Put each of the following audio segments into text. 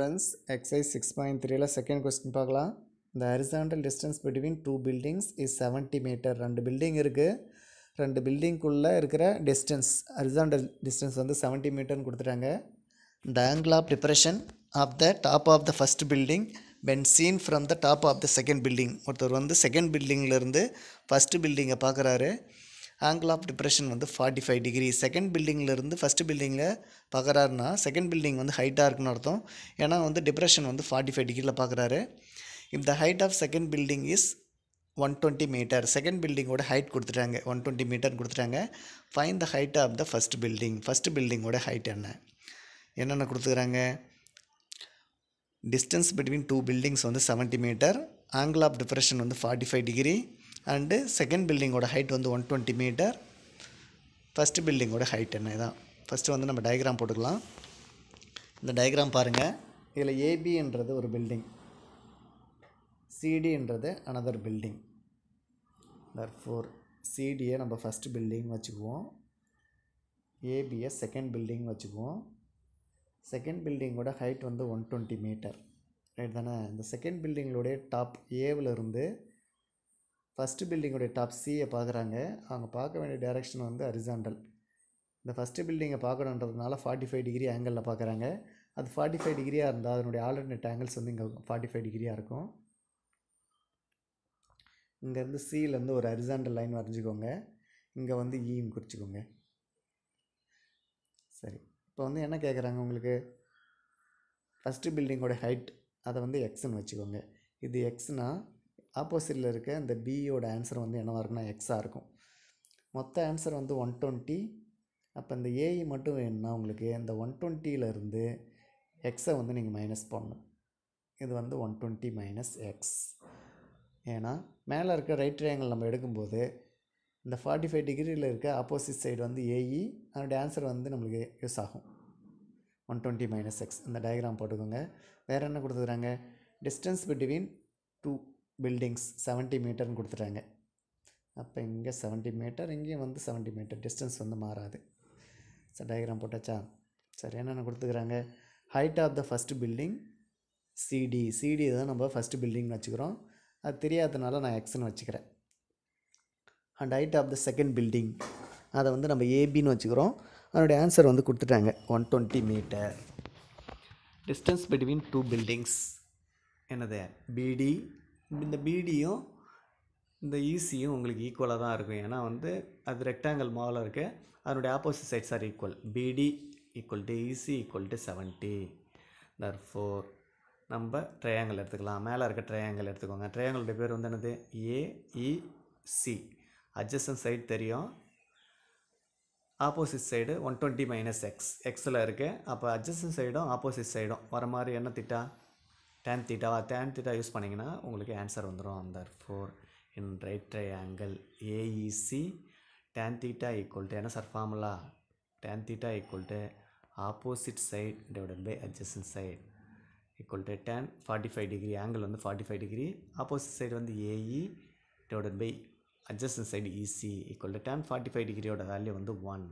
friends exercise six point த்ரீயில் second question பார்க்கலாம் இந்த horizontal distance between two buildings is seventy metre ரெண்டு building இருக்குது ரெண்டு பில்டிங்குள்ளே இருக்கிற டிஸ்டன்ஸ் ஹரிசாண்டல் டிஸ்டன்ஸ் வந்து செவன்ட்டி மீட்டர்னு கொடுத்துட்டாங்க the angle of depression of the top of the first building been seen from the top of the second building ஒருத்தர் வந்து செகண்ட் பில்டிங்கிலேருந்து ஃபஸ்ட்டு பில்டிங்கை பார்க்குறாரு ஆங்கிள் ஆஃப் டிப்ரெஷன் வந்து ஃபார்ட்டி ஃபைவ் டிகிரி செகண்ட் பில்டிங்லேருந்து ஃபஸ்ட்டு பில்டிங்கில் பார்க்குறாருன்னா செகண்ட் பில்டிங் வந்து ஹைட்டாக இருக்குன்னு அர்த்தம் ஏன்னா வந்து டிப்ரெஷன் வந்து ஃபார்ட்டி ஃபைவ் டிகிரியில் பார்க்குறாரு if the height of second building is one twenty metre second பில்டிங்கோட ஹைட் கொடுத்துட்டாங்க ஒன் டுவெண்ட்டி மீட்டர் கொடுத்துட்டாங்க find the height of the first building first பில்டிங்கோட ஹைட் என்ன என்னென்ன கொடுத்துக்கிறாங்க டிஸ்டன்ஸ் பிட்வீன் டூ பில்டிங்ஸ் வந்து seventy metre angle of depression வந்து forty five degree and second பில்டிங்கோட ஹைட் வந்து ஒன் டுவெண்ட்டி மீட்டர் ஃபஸ்ட்டு பில்டிங்கோட ஹைட் என்ன இதான் ஃபஸ்ட்டு வந்து நம்ம டயக்ராம் போட்டுக்கலாம் இந்த டயக்ராம் பாருங்கள் இதில் ஏபின்றது ஒரு பில்டிங் சிடின்றது அனதர் பில்டிங் ஃபோர் சிடியை நம்ம ஃபஸ்ட்டு பில்டிங் வச்சுக்குவோம் ஏபியை செகண்ட் பில்டிங் வச்சுக்குவோம் செகண்ட் பில்டிங்கோட ஹைட் வந்து ஒன் டுவெண்ட்டி மீட்டர் ரைட் தானே இந்த செகண்ட் பில்டிங்களோடைய டாப் ஏவிலிருந்து ஃபஸ்ட்டு பில்டிங்குடைய டாப் சியை பார்க்குறாங்க அவங்க பார்க்க வேண்டிய டேரெக்ஷன் வந்து அரிசாண்டல் இந்த ஃபஸ்ட்டு பில்டிங்கை பார்க்கணுன்றதுனால ஃபார்ட்டி ஃபைவ் டிகிரி ஆங்கிளில் பார்க்குறாங்க அது ஃபார்ட்டி ஃபைவ் டிகிரியாக இருந்தால் அதனுடைய ஆல்டர்னேட் ஆங்கிள்ஸ் வந்து இங்கே ஃபார்ட்டி ஃபைவ் டிகிரியாக இருக்கும் இங்கேருந்து சியிலேருந்து ஒரு அரிசாண்டல் லைன் வரைஞ்சிக்கோங்க இங்கே வந்து ஈன்னு e குறிச்சிக்கோங்க சரி இப்போ வந்து என்ன கேட்குறாங்க உங்களுக்கு ஃபஸ்ட்டு பில்டிங்கோட ஹைட் அதை வந்து எக்ஸ்ன்னு வச்சுக்கோங்க இது எக்ஸ்னால் ஆப்போசிட்டில் இருக்க இந்த பியோட ஆன்சர் வந்து என்னவாக இருக்குன்னா எக்ஸாக இருக்கும் மொத்த ஆன்சர் வந்து ஒன் டுவெண்ட்டி அப்போ இந்த ஏஇ மட்டும் வேணும்னா உங்களுக்கு இந்த ஒன் டுவெண்ட்டியிலேருந்து எக்ஸை வந்து நீங்கள் மைனஸ் பண்ணணும் இது வந்து ஒன் டுவெண்ட்டி மைனஸ் எக்ஸ் ஏன்னா மேலே இருக்க ரைட் ட்ரையாங்கிள் நம்ம எடுக்கும்போது இந்த ஃபார்ட்டி ஃபைவ் டிகிரியில் இருக்க ஆப்போசிட் சைடு வந்து ஏஇ அதனுடைய ஆன்சர் வந்து நம்மளுக்கு யூஸ் ஆகும் ஒன் டுவெண்ட்டி மைனஸ் எக்ஸ் இந்த டயக்ராம் போட்டுக்கோங்க வேறு என்ன கொடுத்துக்கிறாங்க distance between two buildings seventy மீட்டர்னு கொடுத்துட்டாங்க அப்போ இங்கே செவன்ட்டி மீட்டர் இங்கேயும் வந்து செவன்ட்டி மீட்டர் டிஸ்டன்ஸ் வந்து மாறாது சார் டயக்ராம் போட்டாச்சா சரி என்னென்ன கொடுத்துக்கிறாங்க height of the first building CD CD தான் நம்ம ஃபஸ்ட்டு பில்டிங்னு வச்சுக்கிறோம் அது தெரியாததுனால நான் எக்ஸ்னு வச்சுக்கிறேன் and height of the second building அதை வந்து நம்ம ஏபின்னு வச்சுக்கிறோம் அதனுடைய ஆன்சர் வந்து கொடுத்துட்டாங்க one twenty metre distance between two buildings என்னது பிடி இந்த பிடியும் இந்த ஈசியும் உங்களுக்கு ஈக்குவலாக தான் இருக்கும் ஏன்னா வந்து அது ரெக்டாங்கிள் மாவில் இருக்குது அதனுடைய opposite sides are equal BD equal to EC equal to seventy therefore நம்ம ட்ரையாங்கிள் எடுத்துக்கலாம் மேலே இருக்க ட்ரையாங்கிள் எடுத்துக்கோங்க ட்ரையாங்கிளுடைய பேர் வந்து என்னது ஏஇசி அட்ஜஸ்டன் சைடு தெரியும் opposite side one twenty minus X எக்ஸில் இருக்குது அப்போ அட்ஜஸ்டன் சைடும் ஆப்போசிட் சைடும் வர மாதிரி என்ன theta tan theta tan theta use பண்ணிங்கன்னா உங்களுக்கு ஆன்சர் வந்துடும் அந்த for in right angle A E C e, tan theta equal to என்ன sir formula tan theta equal to opposite side divided by adjacent side equal to tan forty five degree angle வந்து forty five degree opposite side வந்து A E divided by adjacent side E C equal to tan forty five டிகிரியோட value வந்து one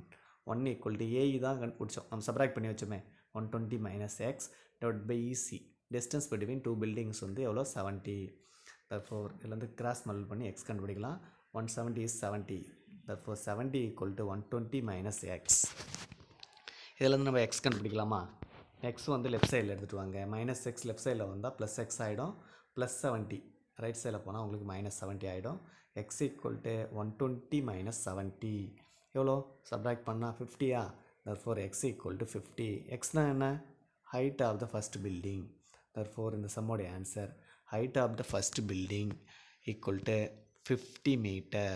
one equal to AE தான் கண்டுபிடிச்சோம் நம்ம subtract பண்ணி வச்சோமே one twenty minus X divide by E C distance between two buildings வந்து எவ்வளோ செவன்ட்டி தர்ஃபோர் இதுலேருந்து கிராஸ் மல்டிபிள் பண்ணி எக்ஸ் கண்டுபிடிக்கலாம் one seventy is seventy therefore seventy equal to one twenty minus X இதுலேருந்து நம்ம எக்ஸ் கண்டுபிடிக்கலாமா எக்ஸ் வந்து லெஃப்ட் சைடில் எடுத்துகிட்டு வாங்க மைனஸ் எக்ஸ் லெஃப்ட் சைடில் வந்தால் ப்ளஸ் எக்ஸ் ஆகிடும் ப்ளஸ் செவன்ட்டி ரைட் சைடில் போனால் உங்களுக்கு மைனஸ் செவன்ட்டி ஆகிடும் X equal to one twenty minus seventy எவ்வளோ சப்ராக்ட் பண்ணால் ஃபிஃப்டியா therefore X equal to fifty எக்ஸ்னால் என்ன height of the first building therefore in the summary answer height of the first building equal to 50 meter